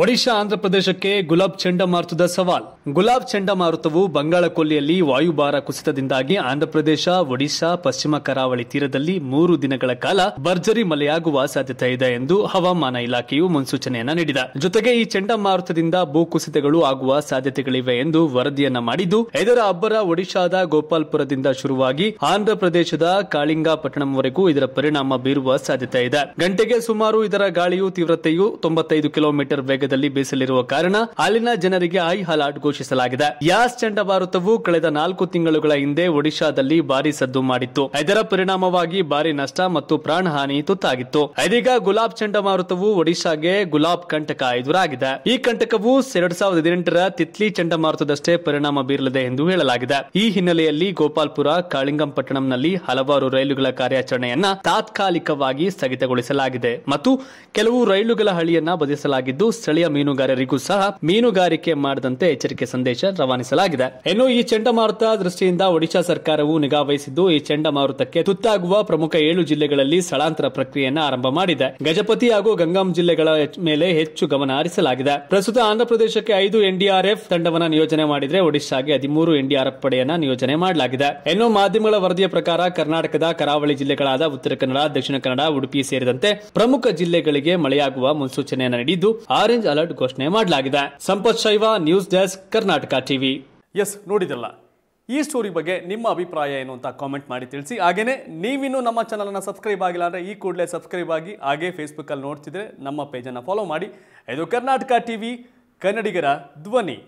ಒಡಿಶಾ ಆಂಧ್ರಪ್ರದೇಶಕ್ಕೆ ಗುಲಾಬ್ ಚಂಡಮಾರುತದ ಸವಾಲ್ ಗುಲಾಬ್ ಚಂಡಮಾರುತವು ಬಂಗಾಳಕೊಲ್ಲಿಯಲ್ಲಿ ವಾಯುಭಾರ ಕುಸಿತದಿಂದಾಗಿ ಆಂಧ್ರಪ್ರದೇಶ ಒಡಿಶಾ ಪಶ್ಚಿಮ ಕರಾವಳಿ ತೀರದಲ್ಲಿ ಮೂರು ದಿನಗಳ ಕಾಲ ಭರ್ಜರಿ ಮಳೆಯಾಗುವ ಸಾಧ್ಯತೆ ಇದೆ ಎಂದು ಹವಾಮಾನ ಇಲಾಖೆಯು ಮುನ್ಸೂಚನೆಯನ್ನು ನೀಡಿದೆ ಜೊತೆಗೆ ಈ ಚಂಡಮಾರುತದಿಂದ ಭೂಕುಸಿತಗಳು ಆಗುವ ಸಾಧ್ಯತೆಗಳಿವೆ ಎಂದು ವರದಿಯನ್ನ ಮಾಡಿದ್ದು ಇದರ ಅಬ್ಬರ ಒಡಿಶಾದ ಗೋಪಾಲ್ಪುರದಿಂದ ಶುರುವಾಗಿ ಆಂಧ್ರಪ್ರದೇಶದ ಕಾಳಿಂಗಪಟ್ಟಣಂವರೆಗೂ ಇದರ ಪರಿಣಾಮ ಬೀರುವ ಸಾಧ್ಯತೆ ಇದೆ ಗಂಟೆಗೆ ಸುಮಾರು ಇದರ ಗಾಳಿಯು ತೀವ್ರತೆಯು ತೊಂಬತ್ತೈದು ಕಿಲೋಮೀಟರ್ ವೇಗದಲ್ಲಿ ಬೀಸಲಿರುವ ಕಾರಣ ಅಲ್ಲಿನ ಜನರಿಗೆ ಐ ಅಲರ್ಟ್ ಘೋಷಿಸಲಾಗಿದೆ ಯಾಸ್ ಚಂಡಮಾರುತವು ಕಳೆದ ನಾಲ್ಕು ತಿಂಗಳುಗಳ ಹಿಂದೆ ಒಡಿಶಾದಲ್ಲಿ ಭಾರಿ ಸದ್ದು ಮಾಡಿತ್ತು ಇದರ ಪರಿಣಾಮವಾಗಿ ಭಾರಿ ನಷ್ಟ ಮತ್ತು ಪ್ರಾಣಹಾನಿ ತುತ್ತಾಗಿತ್ತು ಇದೀಗ ಗುಲಾಬ್ ಚಂಡಮಾರುತವು ಒಡಿಶಾಗೆ ಗುಲಾಬ್ ಕಂಟಕ ಎದುರಾಗಿದೆ ಈ ಕಂಟಕವು ಎರಡ್ ಸಾವಿರದ ಹದಿನೆಂಟರ ತಿತ್ಲಿ ಚಂಡಮಾರುತದಷ್ಟೇ ಪರಿಣಾಮ ಬೀರಲಿದೆ ಎಂದು ಹೇಳಲಾಗಿದೆ ಈ ಹಿನ್ನೆಲೆಯಲ್ಲಿ ಗೋಪಾಲ್ಪುರ ಕಾಳಿಂಗಂಪಟ್ಟಣಂನಲ್ಲಿ ಹಲವಾರು ರೈಲುಗಳ ಕಾರ್ಯಾಚರಣೆಯನ್ನ ತಾತ್ಕಾಲಿಕವಾಗಿ ಸ್ಥಗಿತಗೊಳಿಸಲಾಗಿದೆ ಮತ್ತು ಕೆಲವು ರೈಲುಗಳ ಹಳಿಯನ್ನ ಬದಲಿಸಲಾಗಿದ್ದು ಸ್ಥಳೀಯ ಮೀನುಗಾರರಿಗೂ ಸಹ ಮೀನುಗಾರಿಕೆ ಮಾಡದಂತೆ ಎಚ್ಚರಿಕೆ ಸಂದೇಶ ರವಾನಿಸಲಾಗಿದೆ ಇನ್ನು ಈ ಚಂಡಮಾರುತ ದೃಷ್ಟಿಯಿಂದ ಒಡಿಶಾ ಸರ್ಕಾರವು ನಿಗಾವಹಿಸಿದ್ದು ಈ ಚಂಡಮಾರುತಕ್ಕೆ ತುತ್ತಾಗುವ ಪ್ರಮುಖ ಏಳು ಜಿಲ್ಲೆಗಳಲ್ಲಿ ಸ್ಥಳಾಂತರ ಪ್ರಕ್ರಿಯೆಯನ್ನು ಆರಂಭ ಮಾಡಿದೆ ಗಜಪತಿ ಹಾಗೂ ಗಂಗಾಂ ಜಿಲ್ಲೆಗಳ ಮೇಲೆ ಹೆಚ್ಚು ಗಮನ ಹರಿಸಲಾಗಿದೆ ಪ್ರಸ್ತುತ ಆಂಧ್ರಪ್ರದೇಶಕ್ಕೆ ಐದು ಎನ್ಡಿಆರ್ಎಫ್ ತಂಡವನ್ನು ನಿಯೋಜನೆ ಮಾಡಿದರೆ ಒಡಿಶಾಗೆ ಹದಿಮೂರು ಎನ್ಡಿಆರ್ಎಫ್ ಪಡೆಯನ್ನ ನಿಯೋಜನೆ ಮಾಡಲಾಗಿದೆ ಎನ್ನು ಮಾಧ್ಯಮಗಳ ವರದಿಯ ಪ್ರಕಾರ ಕರ್ನಾಟಕದ ಕರಾವಳಿ ಜಿಲ್ಲೆಗಳಾದ ಉತ್ತರ ಕನ್ನಡ ದಕ್ಷಿಣ ಕನ್ನಡ ಉಡುಪಿ ಸೇರಿದಂತೆ ಪ್ರಮುಖ ಜಿಲ್ಲೆಗಳಿಗೆ ಮಳೆಯಾಗುವ ಮುನ್ಸೂಚನೆಯನ್ನು ನೀಡಿದ್ದು ಆರೆಂಜ್ ಆರೆಂಜ್ ಅಲರ್ಟ್ ಘೋಷಣೆ ಮಾಡಲಾಗಿದೆ Sampath Shaiva news desk Karnataka TV ಎಸ್ ನೋಡಿದಲ್ಲ ಈ ಸ್ಟೋರಿ ಬಗ್ಗೆ ನಿಮ್ಮ ಅಭಿಪ್ರಾಯ ಏನು ಅಂತ ಕಾಮೆಂಟ್ ಮಾಡಿ ತಿಳಿಸಿ ಹಾಗೆಯೇ ನೀವಿನ್ನು ನಮ್ಮ ಚಾನಲನ್ನು ಸಬ್ಸ್ಕ್ರೈಬ್ ಆಗಿಲ್ಲ ಅಂದ್ರೆ ಈ ಕೂಡಲೇ ಸಬ್ಸ್ಕ್ರೈಬ್ ಆಗಿ ಹಾಗೇ ಅಲ್ಲಿ ನೋಡ್ತಿದ್ರೆ ನಮ್ಮ ಪೇಜನ್ನು ಫಾಲೋ ಮಾಡಿ ಇದು ಕರ್ನಾಟಕ ಟಿವಿ ಕನ್ನಡಿಗರ ಧ್ವನಿ